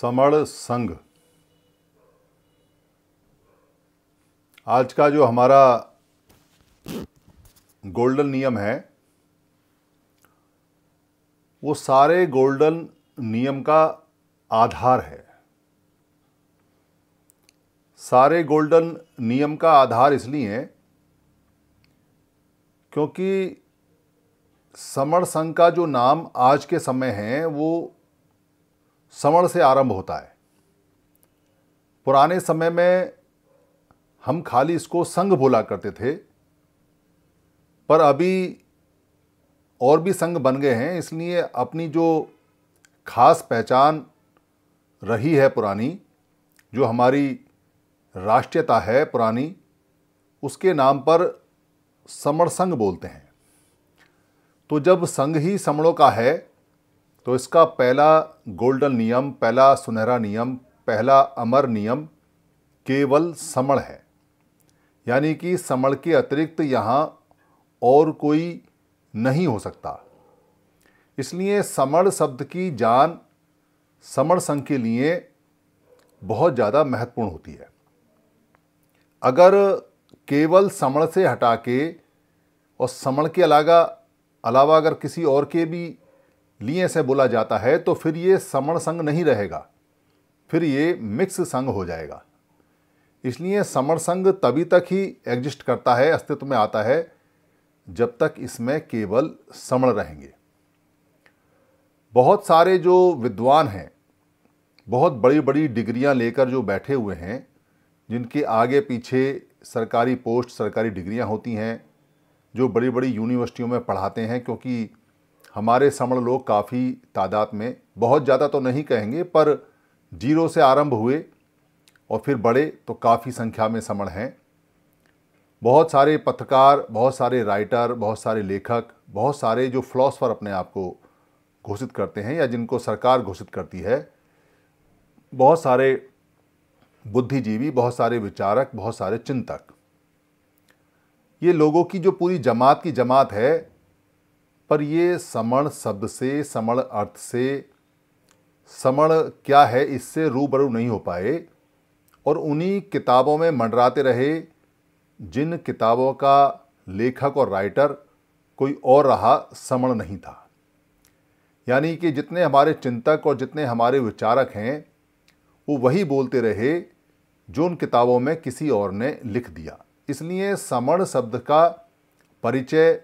समण संघ आज का जो हमारा गोल्डन नियम है वो सारे गोल्डन नियम का आधार है सारे गोल्डन नियम का आधार इसलिए है क्योंकि समर संघ का जो नाम आज के समय है वो समण से आरंभ होता है पुराने समय में हम खाली इसको संघ बोला करते थे पर अभी और भी संघ बन गए हैं इसलिए अपनी जो खास पहचान रही है पुरानी जो हमारी राष्ट्रीयता है पुरानी उसके नाम पर समर संघ बोलते हैं तो जब संघ ही समणों का है तो इसका पहला गोल्डन नियम पहला सुनहरा नियम पहला अमर नियम केवल समण है यानी कि समण के अतिरिक्त यहाँ और कोई नहीं हो सकता इसलिए समण शब्द की जान समण संघ के लिए बहुत ज़्यादा महत्वपूर्ण होती है अगर केवल समण से हटा के और समण के अलावा अलावा अगर किसी और के भी लिए से बोला जाता है तो फिर ये समण संग नहीं रहेगा फिर ये मिक्स संघ हो जाएगा इसलिए समण संघ तभी तक ही एग्जिस्ट करता है अस्तित्व में आता है जब तक इसमें केवल समण रहेंगे बहुत सारे जो विद्वान हैं बहुत बड़ी बड़ी डिग्रियां लेकर जो बैठे हुए हैं जिनके आगे पीछे सरकारी पोस्ट सरकारी डिग्रियां होती हैं जो बड़ी बड़ी यूनिवर्सिटियों में पढ़ाते हैं क्योंकि हमारे समण लोग काफ़ी तादाद में बहुत ज़्यादा तो नहीं कहेंगे पर जीरो से आरंभ हुए और फिर बड़े तो काफ़ी संख्या में समण हैं बहुत सारे पत्रकार बहुत सारे राइटर बहुत सारे लेखक बहुत सारे जो फ़िलासफ़र अपने आप को घोषित करते हैं या जिनको सरकार घोषित करती है बहुत सारे बुद्धिजीवी बहुत सारे विचारक बहुत सारे चिंतक ये लोगों की जो पूरी जमात की जमात है पर ये समण शब्द से समण अर्थ से समण क्या है इससे रूबरू नहीं हो पाए और उन्हीं किताबों में मंडराते रहे जिन किताबों का लेखक और राइटर कोई और रहा समण नहीं था यानी कि जितने हमारे चिंतक और जितने हमारे विचारक हैं वो वही बोलते रहे जो उन किताबों में किसी और ने लिख दिया इसलिए समण शब्द का परिचय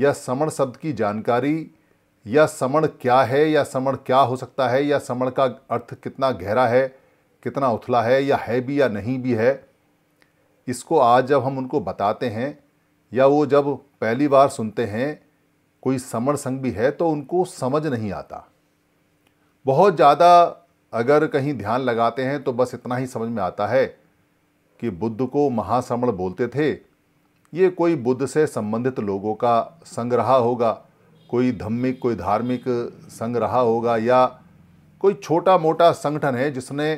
या समण शब्द की जानकारी या समण क्या है या समण क्या हो सकता है या समण का अर्थ कितना गहरा है कितना उथला है या है भी या नहीं भी है इसको आज जब हम उनको बताते हैं या वो जब पहली बार सुनते हैं कोई समण संग भी है तो उनको समझ नहीं आता बहुत ज़्यादा अगर कहीं ध्यान लगाते हैं तो बस इतना ही समझ में आता है कि बुद्ध को महासमण बोलते थे ये कोई बुद्ध से संबंधित लोगों का संग रहा होगा कोई धम्मिक कोई धार्मिक संग रहा होगा या कोई छोटा मोटा संगठन है जिसने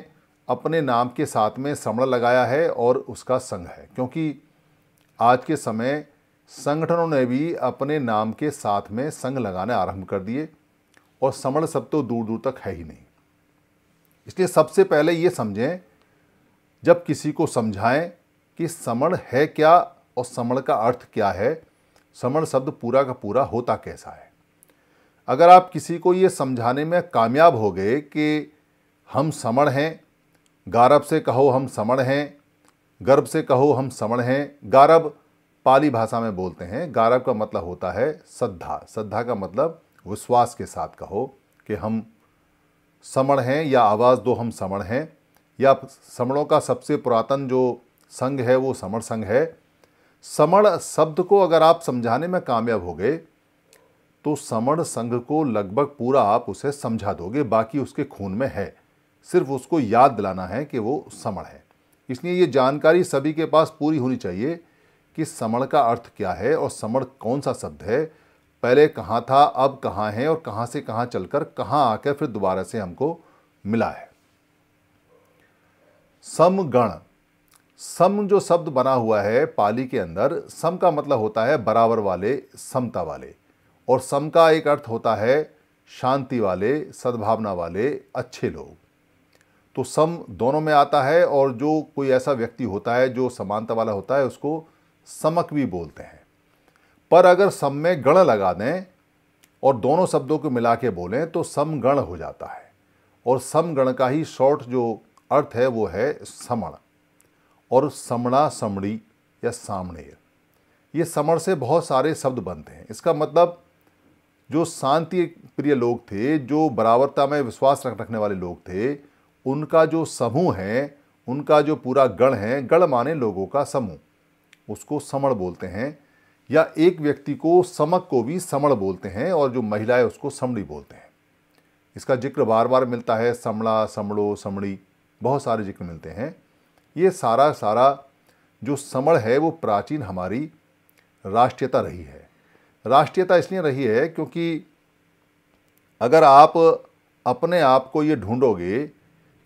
अपने नाम के साथ में समण लगाया है और उसका संघ है क्योंकि आज के समय संगठनों ने भी अपने नाम के साथ में संग लगाने आरंभ कर दिए और समण सब तो दूर दूर तक है ही नहीं इसलिए सबसे पहले ये समझें जब किसी को समझाएं कि समण है क्या और समण का अर्थ क्या है समण शब्द पूरा का पूरा होता कैसा है अगर आप किसी को ये समझाने में कामयाब हो गए कि हम समण हैं गारब से कहो हम समण हैं गर्भ से कहो हम समण हैं गारब पाली भाषा में बोलते हैं गारब का मतलब होता है श्रद्धा श्रद्धा का मतलब विश्वास के साथ कहो कि हम समण हैं या आवाज़ दो हम समण हैं या समणों का सबसे पुरातन जो संघ है वो समण संघ है समण शब्द को अगर आप समझाने में कामयाब हो गए तो समण संघ को लगभग पूरा आप उसे समझा दोगे बाकी उसके खून में है सिर्फ उसको याद दिलाना है कि वो समण है इसलिए ये जानकारी सभी के पास पूरी होनी चाहिए कि समण का अर्थ क्या है और समण कौन सा शब्द है पहले कहाँ था अब कहाँ है और कहाँ से कहाँ चलकर कहाँ आकर फिर दोबारा से हमको मिला है समगण सम जो शब्द बना हुआ है पाली के अंदर सम का मतलब होता है बराबर वाले समता वाले और सम का एक अर्थ होता है शांति वाले सद्भावना वाले अच्छे लोग तो सम दोनों में आता है और जो कोई ऐसा व्यक्ति होता है जो समानता वाला होता है उसको समक भी बोलते हैं पर अगर सम में गण लगा दें और दोनों शब्दों को मिला के बोलें तो समगण हो जाता है और समगण का ही शॉर्ट जो अर्थ है वो है समण और समणा समड़ी या सामने ये समण से बहुत सारे शब्द बनते हैं इसका मतलब जो शांति प्रिय लोग थे जो बराबरता में विश्वास रख रखने वाले लोग थे उनका जो समूह है उनका जो पूरा गण है गण माने लोगों का समूह उसको समण बोलते हैं या एक व्यक्ति को समक को भी समण बोलते हैं और जो महिला है उसको समड़ी बोलते हैं इसका जिक्र बार बार मिलता है समड़ा समड़ो समड़ी बहुत सारे जिक्र मिलते हैं ये सारा सारा जो समण है वो प्राचीन हमारी राष्ट्रीयता रही है राष्ट्रीयता इसलिए रही है क्योंकि अगर आप अपने आप को ये ढूंढोगे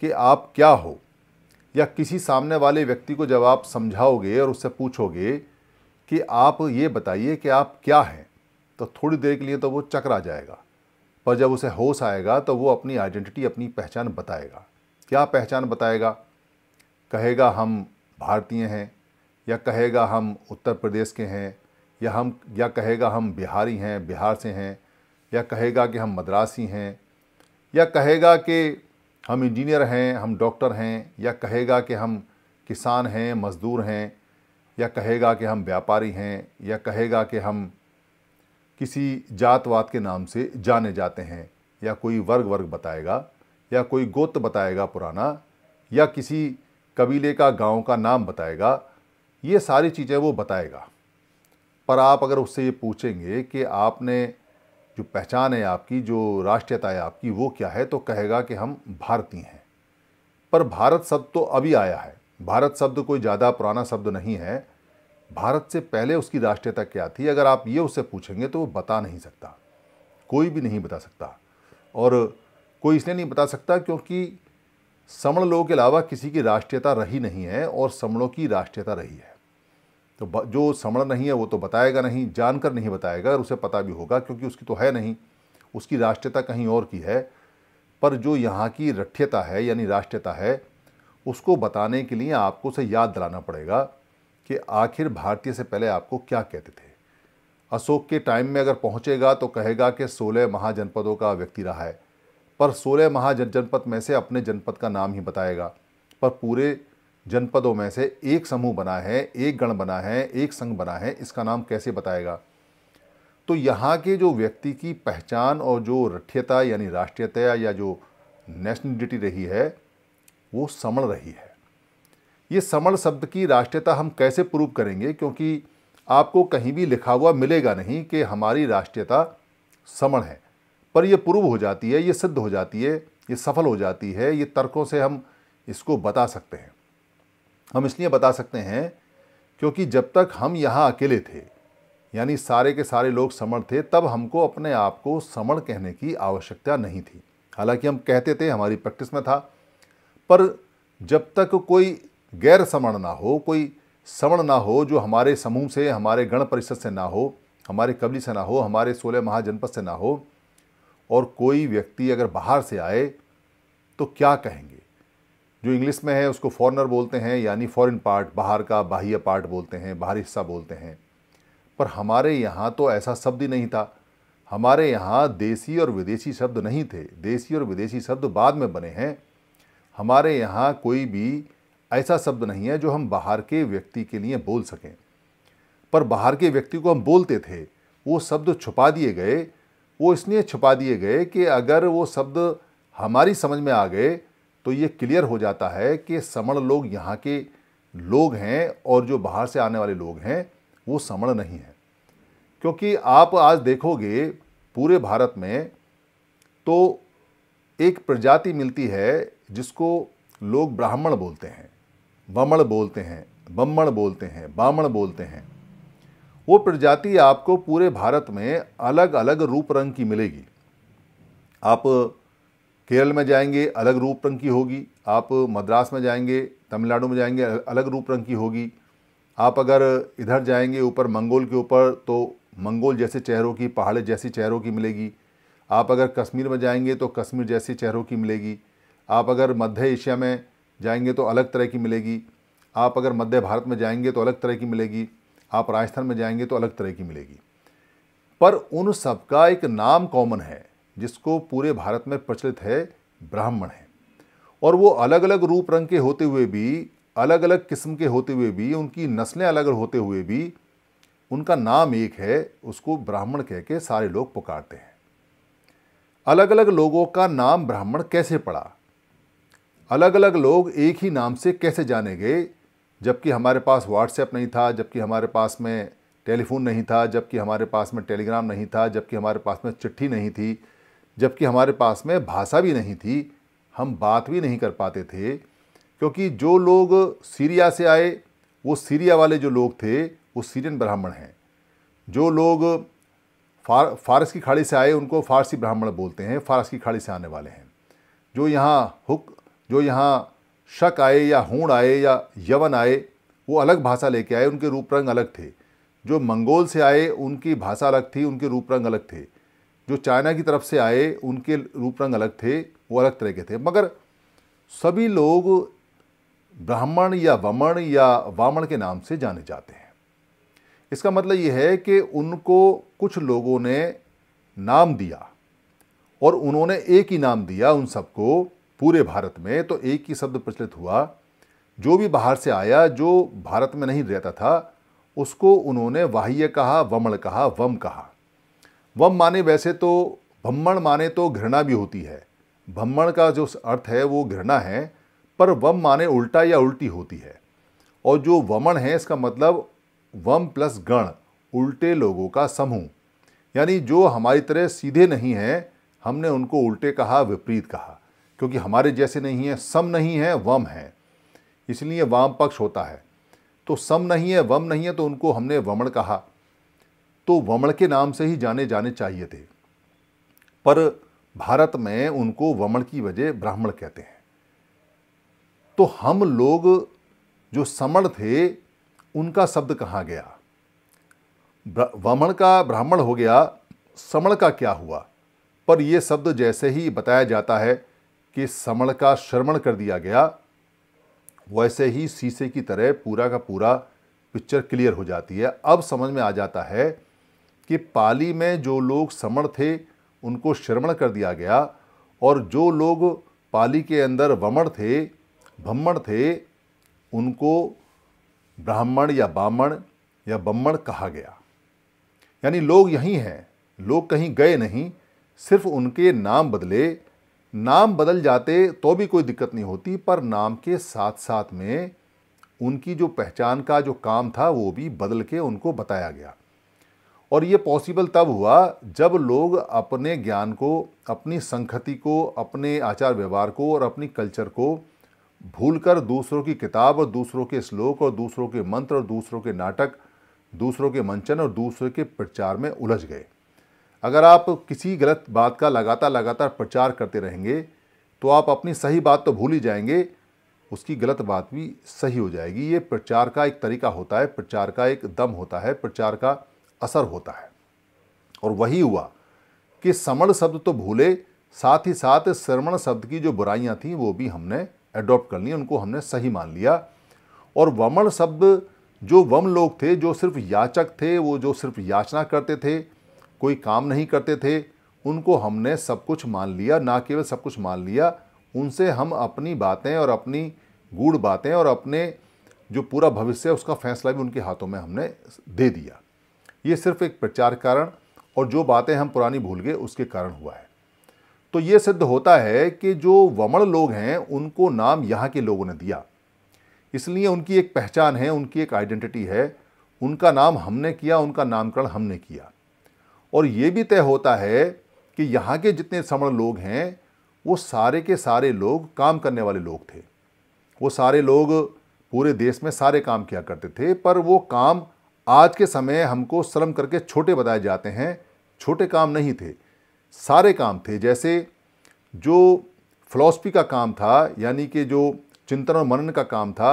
कि आप क्या हो या किसी सामने वाले व्यक्ति को जब आप समझाओगे और उससे पूछोगे कि आप ये बताइए कि आप क्या हैं तो थोड़ी देर के लिए तो वो चकरा जाएगा पर जब उसे होश आएगा तो वो अपनी आइडेंटिटी अपनी पहचान बताएगा क्या पहचान बताएगा कहेगा हम भारतीय हैं या कहेगा हम उत्तर प्रदेश के हैं या हम या कहेगा हम बिहारी हैं बिहार से हैं या कहेगा कि हम मद्रासी हैं या कहेगा कि हम इंजीनियर हैं हम डॉक्टर हैं या कहेगा कि हम किसान हैं मज़दूर हैं या कहेगा कि हम व्यापारी हैं या कहेगा कि हम किसी जातवाद के नाम से जाने जाते हैं या कोई वर्ग वर्ग बताएगा या कोई गोत बताएगा पुराना या किसी कबीले का गांव का नाम बताएगा ये सारी चीज़ें वो बताएगा पर आप अगर उससे ये पूछेंगे कि आपने जो पहचान है आपकी जो राष्ट्रीयता है आपकी वो क्या है तो कहेगा कि हम भारतीय हैं पर भारत शब्द तो अभी आया है भारत शब्द कोई ज़्यादा पुराना शब्द नहीं है भारत से पहले उसकी राष्ट्रीयता क्या थी अगर आप ये उससे पूछेंगे तो वो बता नहीं सकता कोई भी नहीं बता सकता और कोई इसलिए नहीं बता सकता क्योंकि समण लोगों के अलावा किसी की राष्ट्रीयता रही नहीं है और समणों की राष्ट्रीयता रही है तो जो समण नहीं है वो तो बताएगा नहीं जानकर नहीं बताएगा और उसे पता भी होगा क्योंकि उसकी तो है नहीं उसकी राष्ट्रीयता कहीं और की है पर जो यहाँ की रठ्यता है यानी राष्ट्रीयता है उसको बताने के लिए आपको उसे याद दिलाना पड़ेगा कि आखिर भारतीय से पहले आपको क्या कहते थे अशोक के टाइम में अगर पहुँचेगा तो कहेगा कि सोलह महाजनपदों का व्यक्ति रहा है पर सोलह महाजनपद में से अपने जनपद का नाम ही बताएगा पर पूरे जनपदों में से एक समूह बना है एक गण बना है एक संघ बना है इसका नाम कैसे बताएगा तो यहाँ के जो व्यक्ति की पहचान और जो रठ्यता यानी राष्ट्रीयता या जो नेशनलिटी रही है वो समण रही है ये समण शब्द की राष्ट्रीयता हम कैसे प्रूव करेंगे क्योंकि आपको कहीं भी लिखा हुआ मिलेगा नहीं कि हमारी राष्ट्रीयता समण है पर यह पूर्व हो जाती है ये सिद्ध हो जाती है ये सफल हो जाती है ये तर्कों से हम इसको बता सकते हैं हम इसलिए बता सकते हैं क्योंकि जब तक हम यहाँ अकेले थे यानी सारे के सारे लोग समण थे तब हमको अपने आप को समण कहने की आवश्यकता नहीं थी हालांकि हम कहते थे हमारी प्रैक्टिस में था पर जब तक कोई गैर समण ना हो कोई समण ना हो जो हमारे समूह से हमारे गण परिषद से ना हो हमारे कबली से ना हो हमारे सोलह महाजनपद से ना हो और कोई व्यक्ति अगर बाहर से आए तो क्या कहेंगे जो इंग्लिश में है उसको फॉरनर बोलते हैं यानी फॉरेन पार्ट बाहर का बाह्य पार्ट बोलते हैं बाहरी हिस्सा बोलते हैं पर हमारे यहाँ तो ऐसा शब्द ही नहीं था हमारे यहाँ देसी और विदेशी शब्द नहीं थे देसी और विदेशी शब्द बाद में बने हैं हमारे यहाँ कोई भी ऐसा शब्द नहीं है जो हम बाहर के व्यक्ति के लिए बोल सकें पर बाहर के व्यक्ति को हम बोलते थे वो शब्द छुपा दिए गए वो इसलिए छुपा दिए गए कि अगर वो शब्द हमारी समझ में आ गए तो ये क्लियर हो जाता है कि समण लोग यहाँ के लोग हैं और जो बाहर से आने वाले लोग हैं वो समण नहीं हैं क्योंकि आप आज देखोगे पूरे भारत में तो एक प्रजाति मिलती है जिसको लोग ब्राह्मण बोलते हैं बमण बोलते हैं बम्मण बोलते हैं बामण बोलते हैं वो प्रजाति आपको पूरे भारत में अलग अलग रूप रंग की मिलेगी आप केरल में जाएंगे अलग रूप रंग की होगी आप मद्रास में जाएंगे तमिलनाडु में जाएंगे अलग रूप रंग की होगी आप अगर इधर जाएंगे ऊपर मंगोल के ऊपर तो मंगोल जैसे चेहरों की पहाड़े जैसी चेहरों की मिलेगी आप अगर कश्मीर में जाएंगे तो कश्मीर जैसे चेहरों की मिलेगी आप अगर मध्य एशिया में जाएंगे तो अलग तरह की मिलेगी आप अगर मध्य भारत में जाएंगे तो अलग तरह की मिलेगी आप राजस्थान में जाएंगे तो अलग तरह की मिलेगी पर उन सबका एक नाम कॉमन है जिसको पूरे भारत में प्रचलित है ब्राह्मण है और वो अलग अलग रूप रंग के होते हुए भी अलग अलग किस्म के होते हुए भी उनकी नस्लें अलग अलग होते हुए भी उनका नाम एक है उसको ब्राह्मण कह के सारे लोग पुकारते हैं अलग अलग लोगों का नाम ब्राह्मण कैसे पड़ा अलग अलग लोग एक ही नाम से कैसे जाने गए जबकि हमारे पास व्हाट्सएप नहीं था जबकि हमारे पास में टेलीफोन नहीं था जबकि हमारे पास में टेलीग्राम नहीं था जबकि हमारे पास में चिट्ठी नहीं थी जबकि हमारे पास में भाषा भी नहीं थी हम बात भी नहीं कर पाते थे क्योंकि जो लोग सीरिया से आए वो सीरिया वाले जो लोग थे वो सीरियन ब्राह्मण हैं जो लोग फार फारस की खाड़ी से आए उनको फारसी ब्राह्मण बोलते हैं फारस की खाड़ी से आने वाले हैं जो यहाँ हुक जो यहाँ शक आए या हूण आए या यवन आए वो अलग भाषा लेके आए उनके रूप रंग अलग थे जो मंगोल से आए उनकी भाषा अलग थी उनके रूप रंग अलग थे जो चाइना की तरफ से आए उनके रूप रंग अलग थे वो अलग तरह के थे मगर सभी लोग ब्राह्मण या वमण या वामण के नाम से जाने जाते हैं इसका मतलब ये है कि उनको कुछ लोगों ने नाम दिया और उन्होंने एक ही नाम दिया उन सबको पूरे भारत में तो एक ही शब्द प्रचलित हुआ जो भी बाहर से आया जो भारत में नहीं रहता था उसको उन्होंने वाह्य कहा वमण कहा वम कहा वम माने वैसे तो भम्मण माने तो घृणा भी होती है भम्मण का जो अर्थ है वो घृणा है पर वम माने उल्टा या उल्टी होती है और जो वमण है इसका मतलब वम प्लस गण उल्टे लोगों का समूह यानी जो हमारी तरह सीधे नहीं हैं हमने उनको उल्टे कहा विपरीत कहा क्योंकि हमारे जैसे नहीं है सम नहीं है वम है इसलिए वाम पक्ष होता है तो सम नहीं है वम नहीं है तो उनको हमने वमण कहा तो वमण के नाम से ही जाने जाने चाहिए थे पर भारत में उनको वमण की वजह ब्राह्मण कहते हैं तो हम लोग जो समण थे उनका शब्द कहाँ गया वमण का ब्राह्मण हो गया समण का क्या हुआ पर यह शब्द जैसे ही बताया जाता है के समण का श्रवण कर दिया गया वैसे ही शीशे की तरह पूरा का पूरा पिक्चर क्लियर हो जाती है अब समझ में आ जाता है कि पाली में जो लोग समण थे उनको श्रवण कर दिया गया और जो लोग पाली के अंदर वमण थे ब्राह्मण थे उनको ब्राह्मण या बामण या बम्मण कहा गया यानी लोग यहीं हैं लोग कहीं गए नहीं सिर्फ उनके नाम बदले नाम बदल जाते तो भी कोई दिक्कत नहीं होती पर नाम के साथ साथ में उनकी जो पहचान का जो काम था वो भी बदल के उनको बताया गया और ये पॉसिबल तब हुआ जब लोग अपने ज्ञान को अपनी संखति को अपने आचार व्यवहार को और अपनी कल्चर को भूलकर दूसरों की किताब और दूसरों के श्लोक और दूसरों के मंत्र और दूसरों के नाटक दूसरों के मंचन और दूसरों के प्रचार में उलझ गए अगर आप किसी गलत बात का लगातार लगातार प्रचार करते रहेंगे तो आप अपनी सही बात तो भूल ही जाएंगे उसकी गलत बात भी सही हो जाएगी ये प्रचार का एक तरीका होता है प्रचार का एक दम होता है प्रचार का असर होता है और वही हुआ कि समण शब्द तो भूले साथ ही साथ श्रवण शब्द की जो बुराइयाँ थीं वो भी हमने एडॉप्ट कर ली उनको हमने सही मान लिया और वमण शब्द जो वम लोग थे जो सिर्फ याचक थे वो जो सिर्फ याचना करते थे कोई काम नहीं करते थे उनको हमने सब कुछ मान लिया ना केवल सब कुछ मान लिया उनसे हम अपनी बातें और अपनी गूढ़ बातें और अपने जो पूरा भविष्य है उसका फैसला भी उनके हाथों में हमने दे दिया ये सिर्फ एक प्रचार कारण और जो बातें हम पुरानी भूल गए उसके कारण हुआ है तो ये सिद्ध होता है कि जो वमण लोग हैं उनको नाम यहाँ के लोगों ने दिया इसलिए उनकी एक पहचान है उनकी एक आइडेंटिटी है उनका नाम हमने किया उनका नामकरण हमने किया और ये भी तय होता है कि यहाँ के जितने समण लोग हैं वो सारे के सारे लोग काम करने वाले लोग थे वो सारे लोग पूरे देश में सारे काम किया करते थे पर वो काम आज के समय हमको श्रम करके छोटे बताए जाते हैं छोटे काम नहीं थे सारे काम थे जैसे जो फ़िलासफ़ी का काम था यानी कि जो चिंतन और मनन का काम था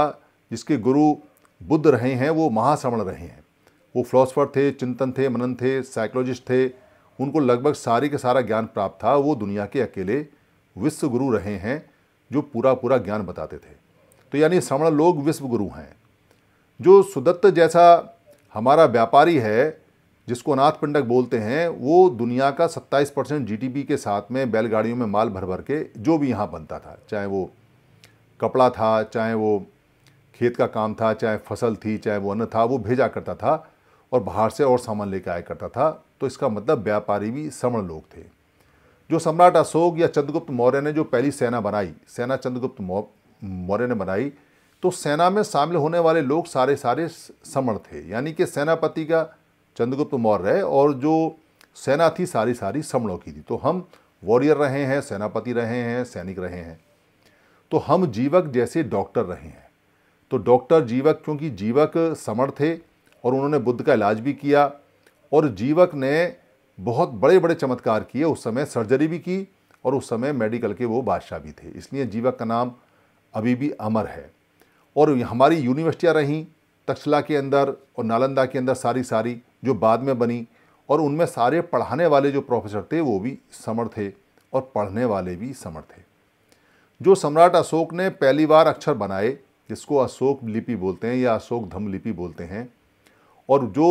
जिसके गुरु बुद्ध रहे हैं वो महाश्रवण रहे हैं वो फिलोसफर थे चिंतन थे मनन थे साइकोलॉजिस्ट थे उनको लगभग सारी के सारा ज्ञान प्राप्त था वो दुनिया के अकेले विश्व गुरु रहे हैं जो पूरा पूरा ज्ञान बताते थे तो यानी श्रवण लोग विश्व गुरु हैं जो सुदत्त जैसा हमारा व्यापारी है जिसको अनाथ पिंडक बोलते हैं वो दुनिया का 27 परसेंट जी के साथ में बैलगाड़ियों में माल भर भर के जो भी यहाँ बनता था चाहे वो कपड़ा था चाहे वो खेत का काम था चाहे फसल थी चाहे वो अन्न था वो भेजा करता था और बाहर से और सामान लेकर आया करता था तो इसका मतलब व्यापारी भी समण लोग थे जो सम्राट अशोक या चंद्रगुप्त मौर्य ने जो पहली सेना बनाई सेना चंद्रगुप्त मौर्य ने बनाई तो सेना में शामिल होने वाले लोग सारे सारे समण थे यानी कि सेनापति का चंद्रगुप्त मौर्य और जो सेना थी सारी सारी समणों की थी तो हम वॉरियर रहे हैं सेनापति रहे हैं सैनिक रहे हैं तो हम जीवक जैसे डॉक्टर रहे हैं तो डॉक्टर जीवक क्योंकि जीवक समर्थ थे और उन्होंने बुद्ध का इलाज भी किया और जीवक ने बहुत बड़े बड़े चमत्कार किए उस समय सर्जरी भी की और उस समय मेडिकल के वो बादशाह भी थे इसलिए जीवक का नाम अभी भी अमर है और हमारी यूनिवर्सिटियाँ रहीं तक्षला के अंदर और नालंदा के अंदर सारी सारी जो बाद में बनी और उनमें सारे पढ़ाने वाले जो प्रोफेसर थे वो भी समर थे और पढ़ने वाले भी समर थे जो सम्राट अशोक ने पहली बार अक्षर बनाए जिसको अशोक लिपि बोलते हैं या अशोक धम लिपि बोलते हैं और जो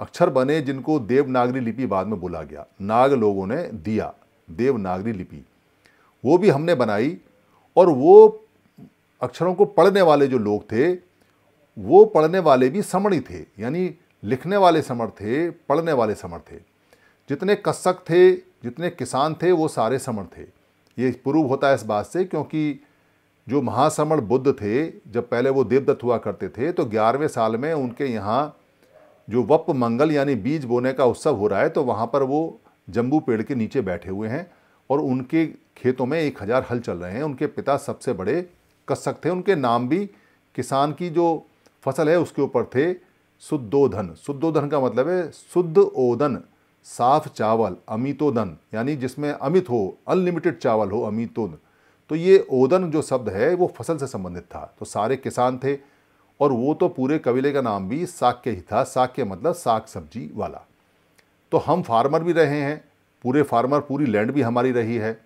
अक्षर बने जिनको देवनागरी लिपि बाद में बोला गया नाग लोगों ने दिया देवनागरी लिपि वो भी हमने बनाई और वो अक्षरों को पढ़ने वाले जो लोग थे वो पढ़ने वाले भी समणी थे यानी लिखने वाले समर थे पढ़ने वाले समर थे जितने कस्सक थे जितने किसान थे वो सारे समर थे ये प्रूव होता है इस बात से क्योंकि जो महासमण बुद्ध थे जब पहले वो देवदत्त हुआ करते थे तो ग्यारहवें साल में उनके यहाँ जो वप मंगल यानी बीज बोने का उत्सव हो रहा है तो वहाँ पर वो जम्बू पेड़ के नीचे बैठे हुए हैं और उनके खेतों में एक हज़ार हल चल रहे हैं उनके पिता सबसे बड़े कसक थे उनके नाम भी किसान की जो फसल है उसके ऊपर थे शुद्धोधन शुद्धोधन का मतलब है शुद्ध ओदन साफ चावल अमितोदन यानी जिसमें अमित हो अनलिमिटेड चावल हो अमितोदन तो ये ओदन जो शब्द है वो फसल से संबंधित था तो सारे किसान थे और वो तो पूरे कबीले का नाम भी साक्य ही था साक्य मतलब साग सब्जी वाला तो हम फार्मर भी रहे हैं पूरे फार्मर पूरी लैंड भी हमारी रही है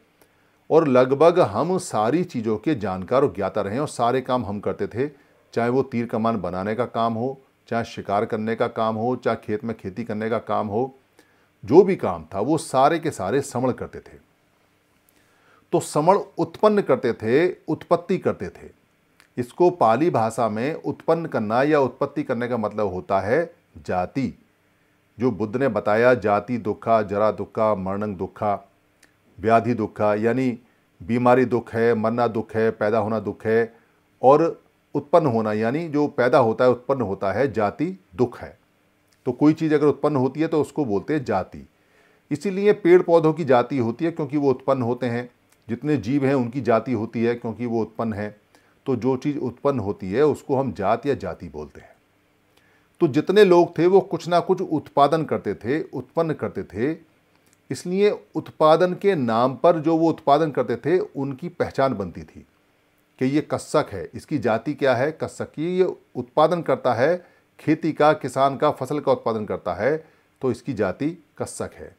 और लगभग हम सारी चीज़ों के जानकार और ज्ञाता रहे और सारे काम हम करते थे चाहे वो तीर कमान बनाने का काम हो चाहे शिकार करने का काम हो चाहे खेत में खेती करने का काम हो जो भी काम था वो सारे के सारे समण करते थे तो समण उत्पन्न करते थे उत्पत्ति करते थे इसको पाली भाषा में उत्पन्न करना या उत्पत्ति करने का मतलब होता है जाति जो बुद्ध ने बताया जाति दुखा जरा दुखा मरणंग दुखा व्याधि दुखा यानी बीमारी दुख है मरना दुख है पैदा होना दुख है और उत्पन्न होना यानी जो पैदा होता है उत्पन्न होता है जाति दुख है तो कोई चीज़ अगर उत्पन्न होती है तो उसको बोलते हैं जाति इसीलिए पेड़ पौधों की जाति होती है क्योंकि वो उत्पन्न होते हैं जितने जीव हैं उनकी जाति होती है क्योंकि वो उत्पन्न है तो जो चीज़ उत्पन्न होती है उसको हम जात या जाति बोलते हैं तो जितने लोग थे वो कुछ ना कुछ उत्पादन करते थे उत्पन्न करते थे इसलिए उत्पादन के नाम पर जो वो उत्पादन करते थे उनकी पहचान बनती थी कि ये कस्सक है इसकी जाति क्या है कस्सक की ये उत्पादन करता है खेती का किसान का फसल का उत्पादन करता है तो इसकी जाति कस्सक है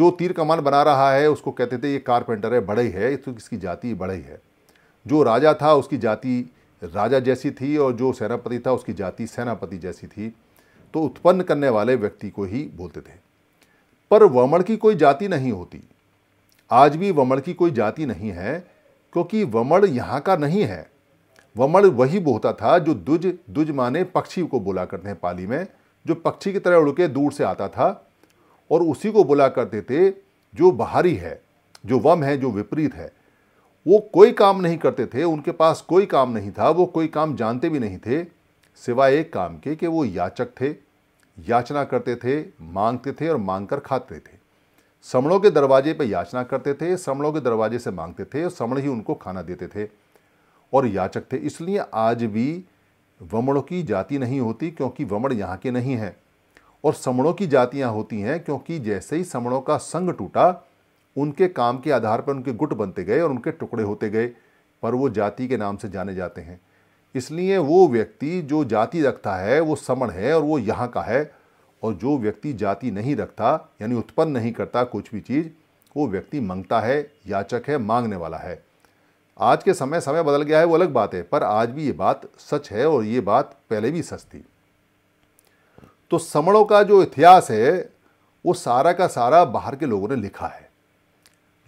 जो तीर कमान बना रहा है उसको कहते थे ये कारपेंटर है बड़े है तो इसकी जाति बड़े है जो राजा था उसकी जाति राजा जैसी थी और जो सेनापति था उसकी जाति सेनापति जैसी थी तो उत्पन्न करने वाले व्यक्ति को ही बोलते थे पर वमण की कोई जाति नहीं होती आज भी वमण की कोई जाति नहीं है क्योंकि वमण यहाँ का नहीं है वमण वही बोता था जो दुज दुज माने पक्षी को बोला करते हैं पाली में जो पक्षी की तरह उड़ के दूर से आता था और उसी को बोला करते थे जो बाहरी है जो वम है जो विपरीत है वो कोई काम नहीं करते थे उनके पास कोई काम नहीं था वो कोई काम जानते भी नहीं थे सिवाय एक काम के कि वो याचक थे याचना करते थे मांगते थे और मांग कर खाते थे समणों के दरवाजे पर याचना करते थे समणों के दरवाजे से मांगते थे और समण ही उनको खाना देते थे और याचक थे इसलिए आज भी वमणों की जाति नहीं होती क्योंकि वमण यहाँ के नहीं हैं और समणों की जातियाँ होती हैं क्योंकि जैसे ही समणों का संग टूटा उनके काम के आधार पर उनके गुट बनते गए और उनके टुकड़े होते गए पर वो जाति के नाम से जाने जाते हैं इसलिए वो व्यक्ति जो जाति रखता है वो समण है और वो यहाँ का है और जो व्यक्ति जाति नहीं रखता यानी उत्पन्न नहीं करता कुछ भी चीज़ वो व्यक्ति मांगता है याचक है मांगने वाला है आज के समय समय बदल गया है वो अलग बात है पर आज भी ये बात सच है और ये बात पहले भी सच थी तो समणों का जो इतिहास है वो सारा का सारा बाहर के लोगों ने लिखा है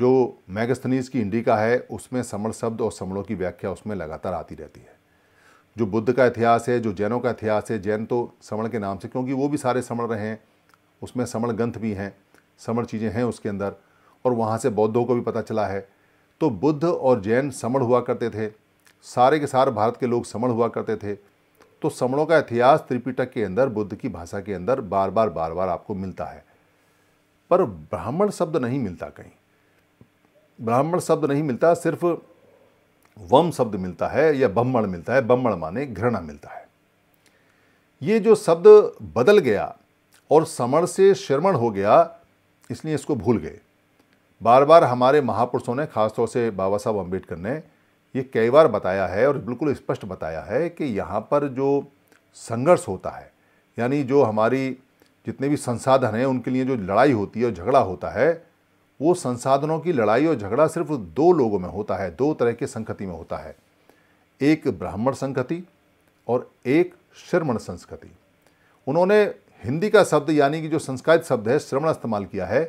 जो मैगस्थनीज की इंडिका है उसमें समण शब्द और समणों की व्याख्या उसमें लगातार आती रहती है जो बुद्ध का इतिहास है जो जैनों का इतिहास है जैन तो समण के नाम से क्योंकि वो भी सारे समण रहे हैं उसमें समण ग्रंथ भी हैं समण चीज़ें हैं उसके अंदर और वहाँ से बौद्धों को भी पता चला है तो बुद्ध और जैन समण हुआ करते थे सारे के सारे भारत के लोग समण हुआ करते थे तो समणों का इतिहास त्रिपिटक के अंदर बुद्ध की भाषा के अंदर बार बार बार बार आपको मिलता है पर ब्राह्मण शब्द नहीं मिलता कहीं ब्राह्मण शब्द नहीं मिलता सिर्फ वम शब्द मिलता है या बम्मण मिलता है बम्मण माने घृणा मिलता है ये जो शब्द बदल गया और समण से श्रमण हो गया इसलिए इसको भूल गए बार बार हमारे महापुरुषों ने खासतौर से बाबा साहब अम्बेडकर ने ये कई बार बताया है और बिल्कुल स्पष्ट बताया है कि यहाँ पर जो संघर्ष होता है यानी जो हमारी जितने भी संसाधन हैं उनके लिए जो लड़ाई होती है और झगड़ा होता है वो संसाधनों की लड़ाई और झगड़ा सिर्फ दो लोगों में होता है दो तरह के संगति में होता है एक ब्राह्मण संगति और एक श्रमण संस्कृति उन्होंने हिंदी का शब्द यानी कि जो संस्कृत शब्द है श्रवण इस्तेमाल किया है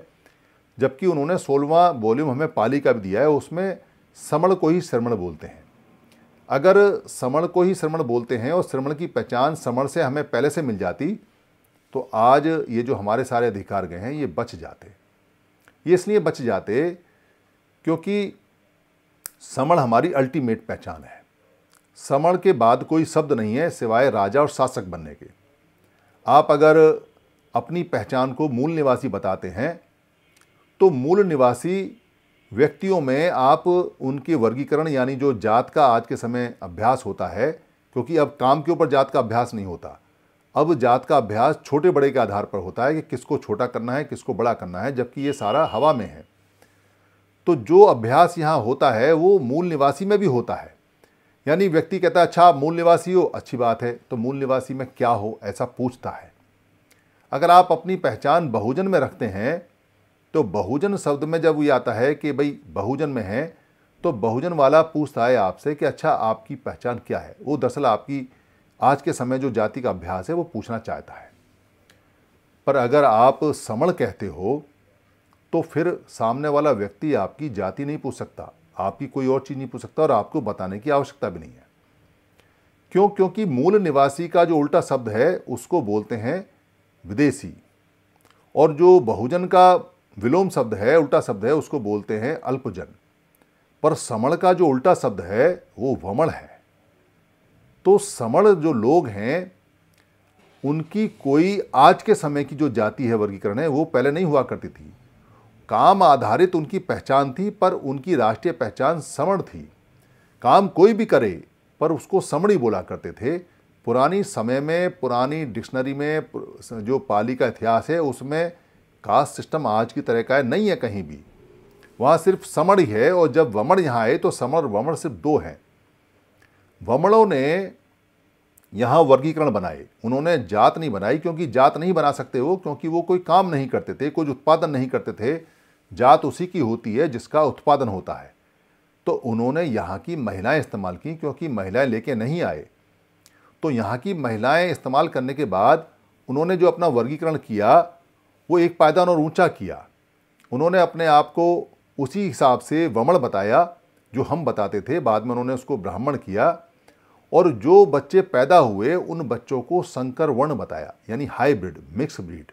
जबकि उन्होंने सोलवा वॉल्यूम हमें पाली का भी दिया है उसमें समण को ही श्रवण बोलते हैं अगर समण को ही श्रवण बोलते हैं और श्रवण की पहचान समण से हमें पहले से मिल जाती तो आज ये जो हमारे सारे अधिकार गए हैं ये बच जाते ये इसलिए बच जाते क्योंकि समण हमारी अल्टीमेट पहचान है समण के बाद कोई शब्द नहीं है सिवाय राजा और शासक बनने के आप अगर अपनी पहचान को मूल निवासी बताते हैं तो मूल निवासी व्यक्तियों में आप उनके वर्गीकरण यानी जो जात का आज के समय अभ्यास होता है क्योंकि अब काम के ऊपर जात का अभ्यास नहीं होता अब जात का अभ्यास छोटे बड़े के आधार पर होता है कि किसको छोटा करना है किसको बड़ा करना है जबकि ये सारा हवा में है तो जो अभ्यास यहाँ होता है वो मूल निवासी में भी होता है यानी व्यक्ति कहता है अच्छा मूल निवासी हो अच्छी बात है तो मूल निवासी में क्या हो ऐसा पूछता है अगर आप अपनी पहचान बहुजन में रखते हैं तो बहुजन शब्द में जब ये आता है कि भाई बहुजन में है तो बहुजन वाला पूछता है आपसे कि अच्छा आपकी पहचान क्या है वो दरअसल आपकी आज के समय जो जाति का अभ्यास है वो पूछना चाहता है पर अगर आप समण कहते हो तो फिर सामने वाला व्यक्ति आपकी जाति नहीं पूछ सकता आपकी कोई और चीज़ नहीं पूछ सकता और आपको बताने की आवश्यकता भी नहीं है क्यों क्योंकि मूल निवासी का जो उल्टा शब्द है उसको बोलते हैं विदेशी और जो बहुजन का विलोम शब्द है उल्टा शब्द है उसको बोलते हैं अल्पजन पर समण का जो उल्टा शब्द है वो वमण है तो समण जो लोग हैं उनकी कोई आज के समय की जो जाति है वर्गीकरण है वो पहले नहीं हुआ करती थी काम आधारित उनकी पहचान थी पर उनकी राष्ट्रीय पहचान समण थी काम कोई भी करे पर उसको समणी बोला करते थे पुरानी समय में पुरानी डिक्शनरी में जो पाली का इतिहास है उसमें कास्ट सिस्टम आज की तरह का है नहीं है कहीं भी वहाँ सिर्फ समण ही है और जब वमण यहाँ आए तो समण और वमण सिर्फ दो हैं वमणों ने यहाँ वर्गीकरण बनाए उन्होंने जात नहीं बनाई क्योंकि जात नहीं बना सकते वो क्योंकि वो कोई काम नहीं करते थे कुछ उत्पादन नहीं करते थे जात उसी की होती है जिसका उत्पादन होता है तो उन्होंने यहाँ की महिलाएं इस्तेमाल की क्योंकि महिलाएं लेके नहीं आए तो यहाँ की महिलाएं इस्तेमाल करने के बाद उन्होंने जो अपना वर्गीकरण किया वो एक पायदान और ऊंचा किया उन्होंने अपने आप को उसी हिसाब से वमण बताया जो हम बताते थे बाद में उन्होंने उसको ब्राह्मण किया और जो बच्चे पैदा हुए उन बच्चों को संकर वर्ण बताया यानी हाईब्रिड मिक्स ब्रीड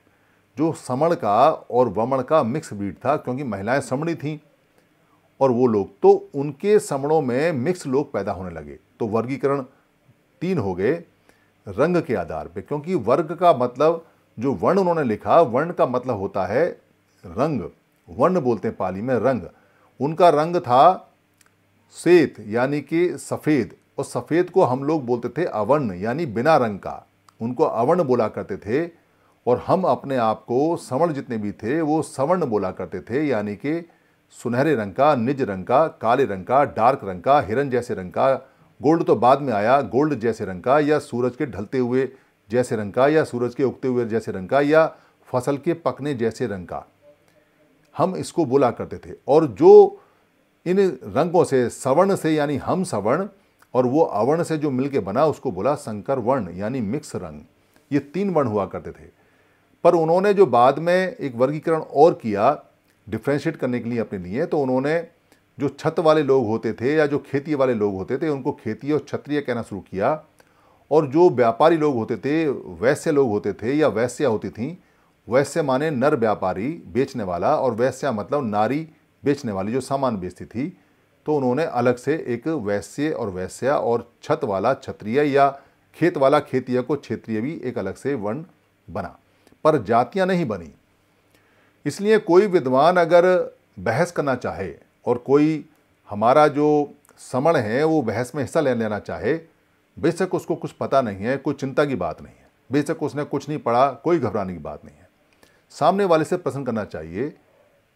जो समण का और वमण का मिक्स ब्रीड था क्योंकि महिलाएं समणी थीं और वो लोग तो उनके समणों में मिक्स लोग पैदा होने लगे तो वर्गीकरण तीन हो गए रंग के आधार पे क्योंकि वर्ग का मतलब जो वर्ण उन्होंने लिखा वर्ण का मतलब होता है रंग वर्ण बोलते हैं पाली में रंग उनका रंग था सेत यानी कि सफ़ेद और सफ़ेद को हम लोग बोलते थे अवर्ण यानी बिना रंग का उनको अवर्ण बोला करते थे और हम अपने आप को सवर्ण जितने भी थे वो सवर्ण बोला करते थे यानी कि सुनहरे रंग का निज रंग का काले रंग का डार्क रंग का हिरन जैसे रंग का गोल्ड तो बाद में आया गोल्ड जैसे रंग का या सूरज के ढलते हुए जैसे रंग का या सूरज के उगते हुए जैसे रंग का या फसल के पकने जैसे रंग का हम इसको बोला करते थे और जो इन रंगों से सवर्ण से यानी हम सवर्ण और वो अवर्ण से जो मिलके बना उसको बोला संकर वर्ण यानी मिक्स रंग ये तीन वर्ण हुआ करते थे पर उन्होंने जो बाद में एक वर्गीकरण और किया डिफ्रेंशिएट करने के लिए अपने लिए तो उन्होंने जो छत वाले लोग होते थे या जो खेती वाले लोग होते थे उनको खेती और क्षत्रिय कहना शुरू किया और जो व्यापारी लोग होते थे वैश्य लोग होते थे या वैश्य होती थी वैश्य माने नर व्यापारी बेचने वाला और वैश्या मतलब नारी बेचने वाली जो सामान बेचती थी तो उन्होंने अलग से एक वैश्य और वैश्या और छत वाला क्षत्रिय या खेत वाला खेतिया को क्षेत्रीय भी एक अलग से वर्ण बना पर जातियां नहीं बनी इसलिए कोई विद्वान अगर बहस करना चाहे और कोई हमारा जो समण है वो बहस में हिस्सा ले लेना चाहे बेशक उसको कुछ पता नहीं है कोई चिंता की बात नहीं है बेशक उसने कुछ नहीं पढ़ा कोई घबराने की बात नहीं है सामने वाले से प्रश्न करना चाहिए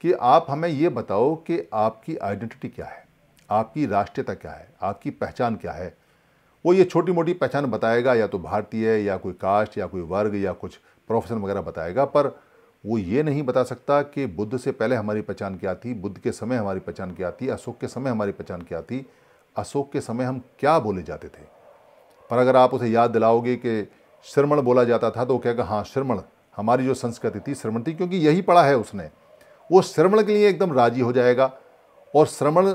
कि आप हमें ये बताओ कि आपकी आइडेंटिटी क्या है आपकी राष्ट्रीयता क्या है आपकी पहचान क्या है वो ये छोटी मोटी पहचान बताएगा या तो भारतीय या कोई कास्ट या कोई वर्ग या कुछ प्रोफेशन वगैरह बताएगा पर वो ये नहीं बता सकता कि बुद्ध से पहले हमारी पहचान क्या थी बुद्ध के समय हमारी पहचान क्या थी अशोक के समय हमारी पहचान क्या थी अशोक के समय हम क्या बोले जाते थे पर अगर आप उसे याद दिलाओगे कि श्रमण बोला जाता था तो वो कहेगा हाँ श्रमण हमारी जो संस्कृति थी श्रमण थी क्योंकि यही पढ़ा है उसने वो श्रमण के लिए एकदम राजी हो जाएगा और श्रमण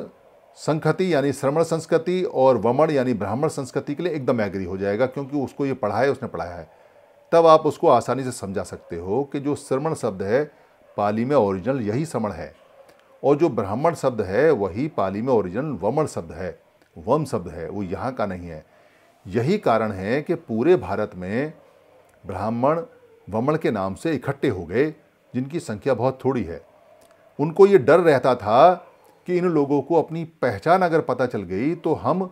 संखति यानी श्रमण संस्कृति और वमण यानी ब्राह्मण संस्कृति के लिए एकदम एग्री हो जाएगा क्योंकि उसको ये पढ़ा है उसने पढ़ाया है तब आप उसको आसानी से समझा सकते हो कि जो श्रमण शब्द है पाली में ओरिजिनल यही श्रमण है और जो ब्राह्मण शब्द है वही पाली में ओरिजिनल वमण शब्द है वम शब्द है वो यहाँ का नहीं है यही कारण है कि पूरे भारत में ब्राह्मण वमण के नाम से इकट्ठे हो गए जिनकी संख्या बहुत थोड़ी है उनको ये डर रहता था कि इन लोगों को अपनी पहचान अगर पता चल गई तो हम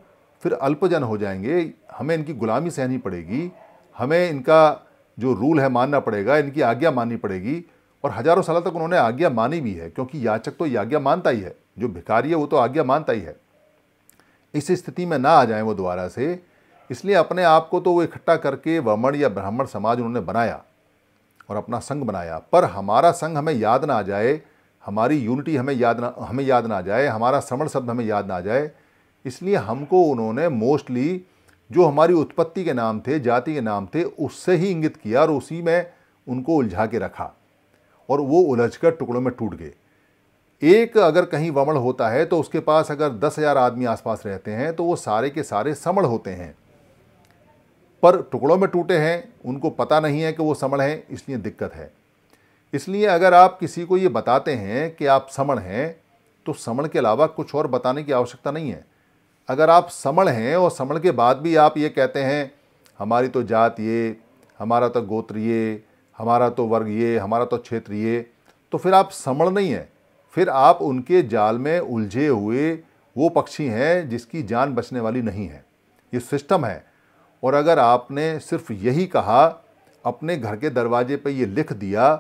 फिर अल्पजन हो जाएंगे हमें इनकी गुलामी सहनी पड़ेगी हमें इनका जो रूल है मानना पड़ेगा इनकी आज्ञा माननी पड़ेगी और हजारों साल तक उन्होंने आज्ञा मानी भी है क्योंकि याचक तो आज्ञा मानता ही है जो भिखारी है वो तो आज्ञा मानता ही है इस स्थिति में ना आ जाए वो दोबारा से इसलिए अपने आप को तो वो इकट्ठा करके वर्मण या ब्राह्मण समाज उन्होंने बनाया और अपना संघ बनाया पर हमारा संघ हमें याद ना आ जाए हमारी यूनिटी हमें याद ना हमें याद ना जाए हमारा श्रवण शब्द हमें याद ना जाए इसलिए हमको उन्होंने मोस्टली जो हमारी उत्पत्ति के नाम थे जाति के नाम थे उससे ही इंगित किया और उसी में उनको उलझा के रखा और वो उलझ कर टुकड़ों में टूट गए एक अगर कहीं वमण होता है तो उसके पास अगर दस हज़ार आदमी आसपास रहते हैं तो वो सारे के सारे समण होते हैं पर टुकड़ों में टूटे हैं उनको पता नहीं है कि वो समण हैं इसलिए दिक्कत है इसलिए अगर आप किसी को ये बताते हैं कि आप समण हैं तो समण के अलावा कुछ और बताने की आवश्यकता नहीं है अगर आप समण हैं और समण के बाद भी आप ये कहते हैं हमारी तो जात ये हमारा तो गोत्र ये हमारा तो वर्ग ये हमारा तो क्षेत्र ये तो फिर आप समण नहीं हैं फिर आप उनके जाल में उलझे हुए वो पक्षी हैं जिसकी जान बचने वाली नहीं है ये सिस्टम है और अगर आपने सिर्फ यही कहा अपने घर के दरवाजे पर ये लिख दिया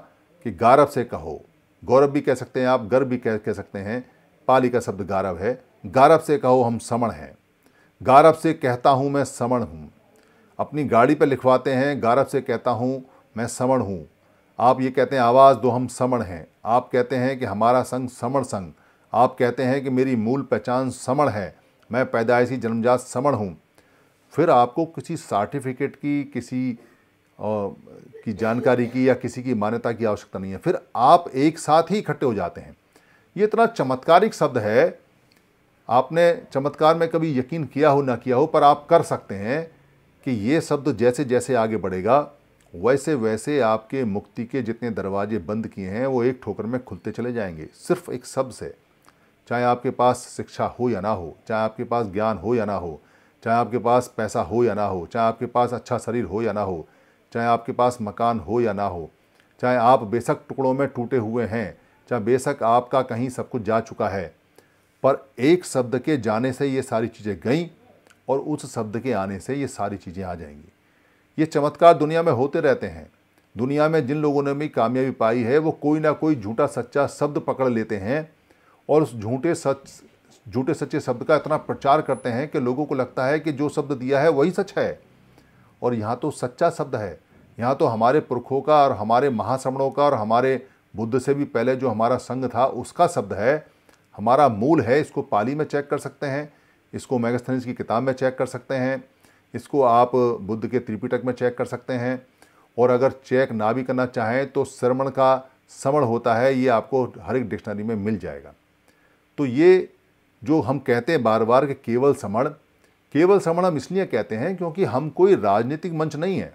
कि गारव से कहो गौरव भी कह सकते हैं आप गर्व भी कह कह सकते हैं पाली का शब्द गारव है गारव से कहो हम समण हैं गारव से कहता हूँ मैं समण हूँ अपनी गाड़ी पर लिखवाते हैं गारव से कहता हूँ मैं समण हूँ आप ये कहते हैं आवाज़ दो हम समण हैं आप कहते हैं कि हमारा संग समण संग आप कहते हैं कि मेरी मूल पहचान समण है मैं पैदाइशी जन्मजात समण हूँ फिर आपको किसी सर्टिफिकेट की किसी की जानकारी की या किसी की मान्यता की आवश्यकता नहीं है फिर आप एक साथ ही इकट्ठे हो जाते हैं ये इतना चमत्कारिक शब्द है आपने चमत्कार में कभी यकीन किया हो ना किया हो पर आप कर सकते हैं कि ये शब्द जैसे जैसे आगे बढ़ेगा वैसे वैसे आपके मुक्ति के जितने दरवाजे बंद किए हैं वो एक ठोकर में खुलते चले जाएंगे सिर्फ एक शब्द से चाहे आपके पास शिक्षा हो या ना हो चाहे आपके पास ज्ञान हो या ना हो चाहे आपके पास पैसा हो या ना हो चाहे आपके पास अच्छा शरीर हो या ना हो चाहे आपके पास मकान हो या ना हो चाहे आप बेशक टुकड़ों में टूटे हुए हैं चाहे बेशक आपका कहीं सब कुछ जा चुका है पर एक शब्द के जाने से ये सारी चीज़ें गईं और उस शब्द के आने से ये सारी चीज़ें आ जाएंगी ये चमत्कार दुनिया में होते रहते हैं दुनिया में जिन लोगों ने भी कामयाबी पाई है वो कोई ना कोई झूठा सच्चा शब्द पकड़ लेते हैं और उस झूठे सच झूठे सच्चे शब्द का इतना प्रचार करते हैं कि लोगों को लगता है कि जो शब्द दिया है वही सच है और यहाँ तो सच्चा शब्द है यहाँ तो हमारे पुरखों का और हमारे महाश्रमणों का और हमारे बुद्ध से भी पहले जो हमारा संघ था उसका शब्द है हमारा मूल है इसको पाली में चेक कर सकते हैं इसको मैगस्थनीस की किताब में चेक कर सकते हैं इसको आप बुद्ध के त्रिपिटक में चेक कर सकते हैं और अगर चेक ना भी करना चाहें तो श्रवण का समण होता है ये आपको हर एक डिक्शनरी में मिल जाएगा तो ये जो हम कहते हैं बार बार कि केवल समण केवल समण हम इसलिए कहते हैं क्योंकि हम कोई राजनीतिक मंच नहीं है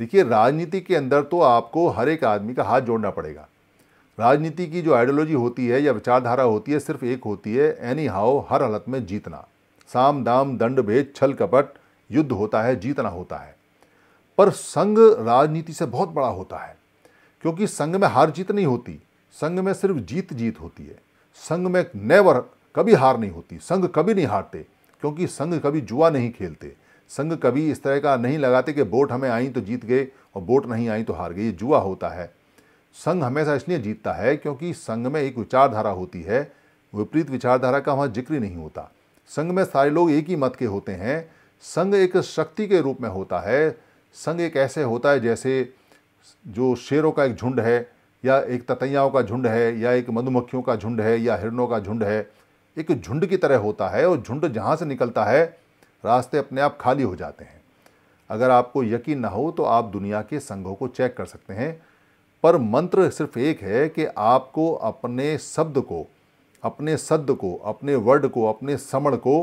देखिए राजनीति के अंदर तो आपको हर एक आदमी का हाथ जोड़ना पड़ेगा राजनीति की जो आइडियोलॉजी होती है या विचारधारा होती है सिर्फ एक होती है एनी हाउ हर हालत में जीतना साम दाम दंड भेद छल कपट युद्ध होता है जीतना होता है पर संघ राजनीति से बहुत बड़ा होता है क्योंकि संघ में हार जीत नहीं होती संघ में सिर्फ जीत जीत होती है संघ में नेवर कभी हार नहीं होती संघ कभी नहीं हारते क्योंकि संघ कभी जुआ नहीं खेलते संघ कभी इस तरह का नहीं लगाते कि वोट हमें आई तो जीत गए और वोट नहीं आई तो हार गए ये जुआ होता है संघ हमेशा इसलिए जीतता है क्योंकि संघ में एक विचारधारा होती है विपरीत विचारधारा का वहाँ जिक्र नहीं होता संघ में सारे लोग एक ही मत के होते हैं संघ एक शक्ति के रूप में होता है संघ एक ऐसे होता है जैसे जो शेरों का एक झुंड है या एक ततैयाओं का झुंड है या एक मधुमक्खियों का झुंड है या हिरणों का झुंड है एक झुंड की तरह होता है और झुंड जहाँ से निकलता है रास्ते अपने आप खाली हो जाते हैं अगर आपको यकीन ना हो तो आप दुनिया के संघों को चेक कर सकते हैं पर मंत्र सिर्फ एक है कि आपको अपने शब्द को अपने शब्द को अपने वर्ड को अपने समण को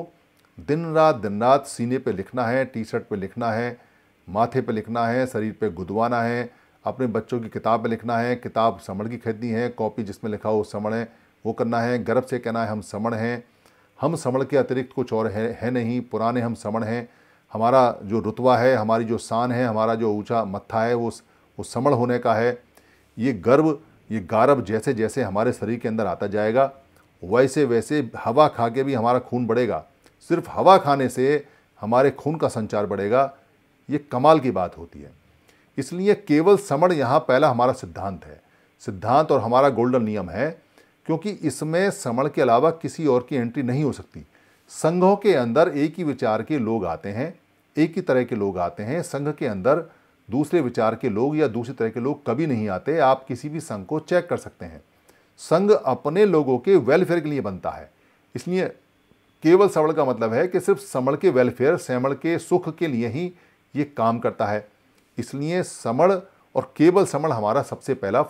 दिन रात दिन रात सीने पे लिखना है टी शर्ट पे लिखना है माथे पे लिखना है शरीर पे गुदवाना है अपने बच्चों की किताब में लिखना है किताब समण की खरीदनी है कॉपी जिसमें लिखा हो समण है वो करना है गर्व से कहना है हम समण हैं हम समण के अतिरिक्त कुछ और है, है नहीं पुराने हम समण हैं हमारा जो रुतवा है हमारी जो शान है हमारा जो ऊंचा मत्था है वो वो समण होने का है ये गर्व ये गारव जैसे जैसे हमारे शरीर के अंदर आता जाएगा वैसे वैसे हवा खा के भी हमारा खून बढ़ेगा सिर्फ हवा खाने से हमारे खून का संचार बढ़ेगा ये कमाल की बात होती है इसलिए केवल समण यहाँ पहला हमारा सिद्धांत है सिद्धांत और हमारा गोल्डन नियम है क्योंकि इसमें समण के अलावा किसी और की एंट्री नहीं हो सकती संघों के अंदर एक ही विचार के लोग आते हैं एक ही तरह के लोग आते हैं संघ के अंदर दूसरे विचार के लोग या दूसरी तरह के लोग कभी नहीं आते आप किसी भी संघ को चेक कर सकते हैं संघ अपने लोगों के वेलफेयर के लिए बनता है इसलिए केवल सवण का मतलब है कि सिर्फ समण के वेलफेयर समण के सुख के लिए ही ये काम करता है इसलिए समण और केवल समण हमारा सबसे पहला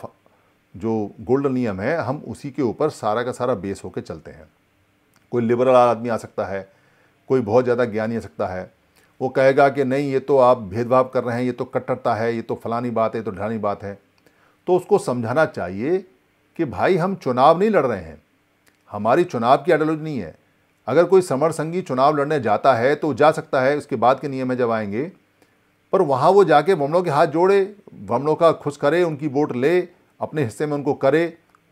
जो गोल्डन नियम है हम उसी के ऊपर सारा का सारा बेस होकर चलते हैं कोई लिबरल आदमी आ सकता है कोई बहुत ज़्यादा ज्ञानी आ सकता है वो कहेगा कि नहीं ये तो आप भेदभाव कर रहे हैं ये तो कट्टरता है ये तो फलानी बात है ये तो ढलानी बात है तो उसको समझाना चाहिए कि भाई हम चुनाव नहीं लड़ रहे हैं हमारी चुनाव की आइडियोलॉजी नहीं है अगर कोई समर संगी चुनाव लड़ने जाता है तो जा सकता है उसके बाद के नियम है जब आएंगे पर वहाँ वो जाके ब्राह्मणों के हाथ जोड़े ब्राह्मणों का खुश करे उनकी वोट ले अपने हिस्से में उनको करे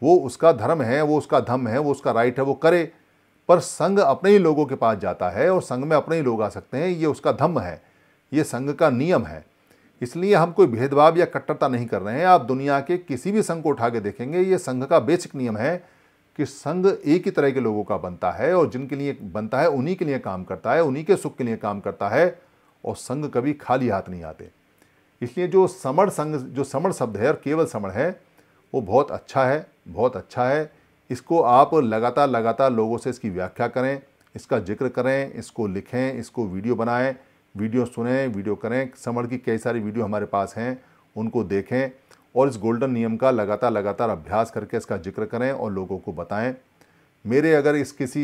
वो उसका धर्म है वो उसका धम है वो उसका राइट है वो करे पर संघ अपने ही लोगों के पास जाता है और संघ में अपने ही लोग आ सकते हैं ये उसका धम्म है ये संघ का नियम है इसलिए हम कोई भेदभाव या कट्टरता नहीं कर रहे हैं आप दुनिया के किसी भी संघ को उठा के देखेंगे ये संघ का बेसिक नियम है कि संघ एक ही तरह के लोगों का बनता है और जिनके लिए बनता है उन्हीं के लिए काम करता है उन्हीं के सुख के लिए काम करता है और संघ कभी खाली हाथ नहीं आते इसलिए जो समण संघ जो समण शब्द है और केवल समण है वो बहुत अच्छा है बहुत अच्छा है इसको आप लगातार लगातार लोगों से इसकी व्याख्या करें इसका जिक्र करें इसको लिखें इसको वीडियो बनाएं वीडियो सुने वीडियो करें समर की कई सारी वीडियो हमारे पास हैं उनको देखें और इस गोल्डन नियम का लगातार लगातार अभ्यास करके इसका जिक्र करें और लोगों को बताएं मेरे अगर इस किसी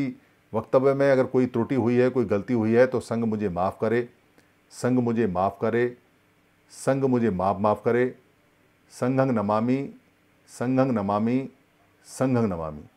वक्तव्य में अगर कोई त्रुटि हुई है कोई गलती हुई है तो संघ मुझे माफ़ करे संघ मुझे माफ़ करे संघ मुझे माफ़ माफ़ करे संघंग नमामी संघंग नमामि संघंग नमामि